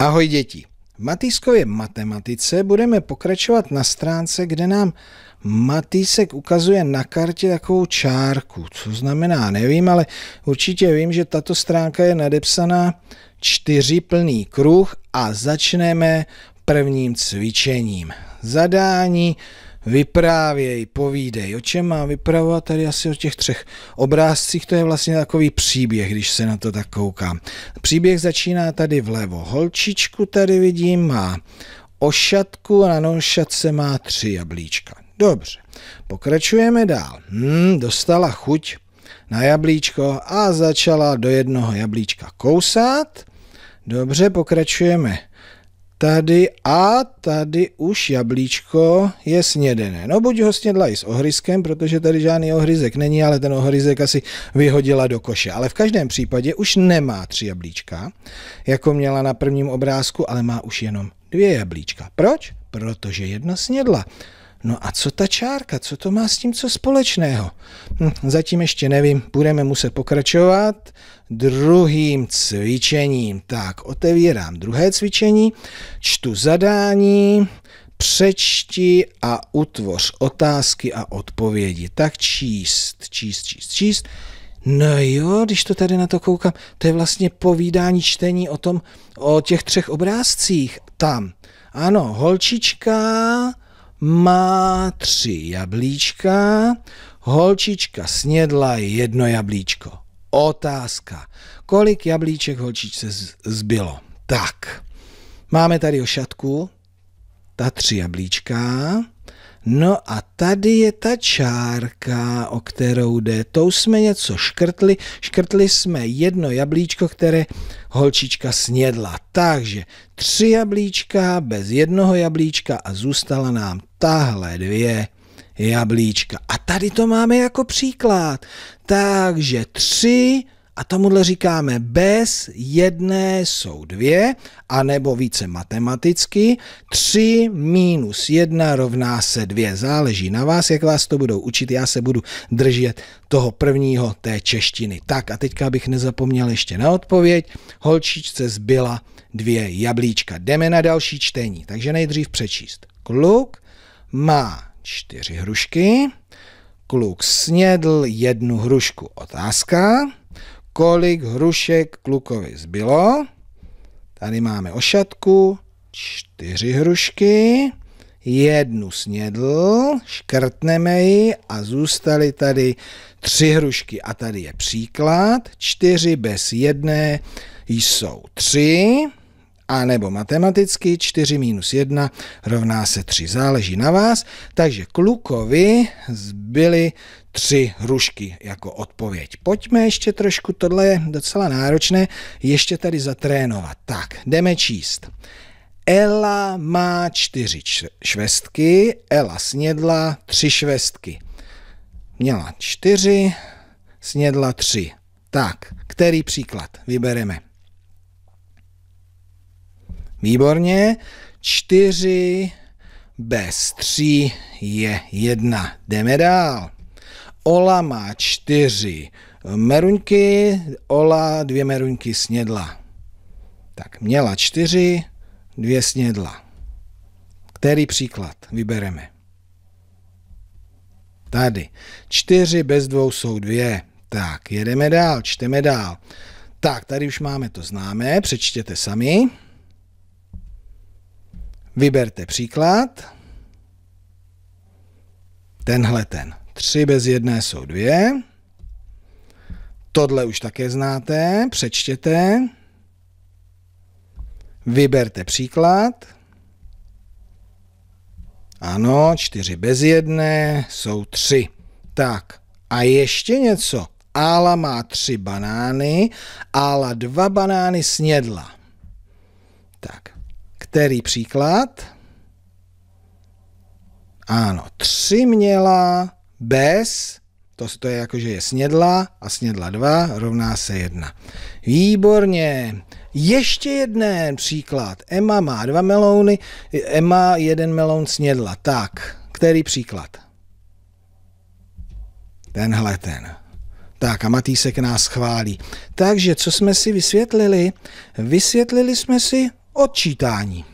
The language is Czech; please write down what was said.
Ahoj děti! V Matýskově matematice budeme pokračovat na stránce, kde nám Matýsek ukazuje na kartě takovou čárku, co znamená nevím, ale určitě vím, že tato stránka je nadepsaná čtyři plný kruh a začneme prvním cvičením. Zadání vyprávěj, povídej. O čem má vypravovat? Tady asi o těch třech obrázcích. To je vlastně takový příběh, když se na to tak koukám. Příběh začíná tady vlevo. Holčičku tady vidím, má ošatku a na nošatce má tři jablíčka. Dobře, pokračujeme dál. Hmm, dostala chuť na jablíčko a začala do jednoho jablíčka kousat. Dobře, pokračujeme Tady a tady už jablíčko je snědené. No buď ho snědla i s ohryzkem, protože tady žádný ohryzek není, ale ten ohryzek asi vyhodila do koše. Ale v každém případě už nemá tři jablíčka, jako měla na prvním obrázku, ale má už jenom dvě jablíčka. Proč? Protože jedno snědla. No a co ta čárka, co to má s tím co společného? Hm, zatím ještě nevím, budeme muset pokračovat druhým cvičením. Tak, otevírám druhé cvičení, čtu zadání, přečti a utvoř otázky a odpovědi. Tak číst, číst, číst, číst. No jo, když to tady na to koukám, to je vlastně povídání čtení o tom, o těch třech obrázcích tam. Ano, holčička, má tři jablíčka, holčička snědla jedno jablíčko. Otázka, kolik jablíček holčičce zbylo? Tak, máme tady ošatku, ta tři jablíčka, No a tady je ta čárka, o kterou jde. Tou jsme něco škrtli. Škrtli jsme jedno jablíčko, které holčička snědla. Takže tři jablíčka bez jednoho jablíčka a zůstala nám tahle dvě jablíčka. A tady to máme jako příklad. Takže tři a tomuhle říkáme bez jedné jsou dvě, anebo více matematicky, tři minus jedna rovná se dvě. Záleží na vás, jak vás to budou učit, já se budu držet toho prvního té češtiny. Tak a teďka bych nezapomněl ještě na odpověď, holčičce zbyla dvě jablíčka. Jdeme na další čtení, takže nejdřív přečíst. Kluk má čtyři hrušky, kluk snědl jednu hrušku. Otázka kolik hrušek klukovi zbylo. Tady máme ošatku, čtyři hrušky, jednu snědl, škrtneme ji a zůstaly tady tři hrušky. A tady je příklad, čtyři bez jedné jsou tři, a nebo matematicky 4 minus 1 rovná se 3. Záleží na vás. Takže klukovi zbyly tři hrušky jako odpověď. Pojďme ještě trošku, tohle je docela náročné, ještě tady zatrénovat. Tak, jdeme číst. Ela má čtyři švestky, Ela snědla tři švestky. Měla čtyři, snědla tři. Tak, který příklad vybereme? Výborně. 4 bez 3 je 1. Jdeme dál. Ola má 4 meruňky, Ola dvě meruňky snědla. Tak měla 4, dvě snědla. Který příklad vybereme? Tady. 4 bez 2 jsou 2. Tak, jedeme dál, čteme dál. Tak, tady už máme to známé, přečtěte sami. Vyberte příklad. Tenhle ten. Tři bez jedné jsou dvě. Tohle už také znáte, přečtěte. Vyberte příklad. Ano, čtyři bez jedné jsou tři. Tak, a ještě něco. Ála má tři banány, Ála dva banány snědla. Který příklad? Ano, tři měla bez, to, to je jako, že je snědla a snědla dva rovná se jedna. Výborně. Ještě jeden příklad. Emma má dva melouny, Emma jeden meloun snědla. Tak, který příklad? Tenhle ten. Tak a Matýsek nás chválí. Takže co jsme si vysvětlili? Vysvětlili jsme si Odčítání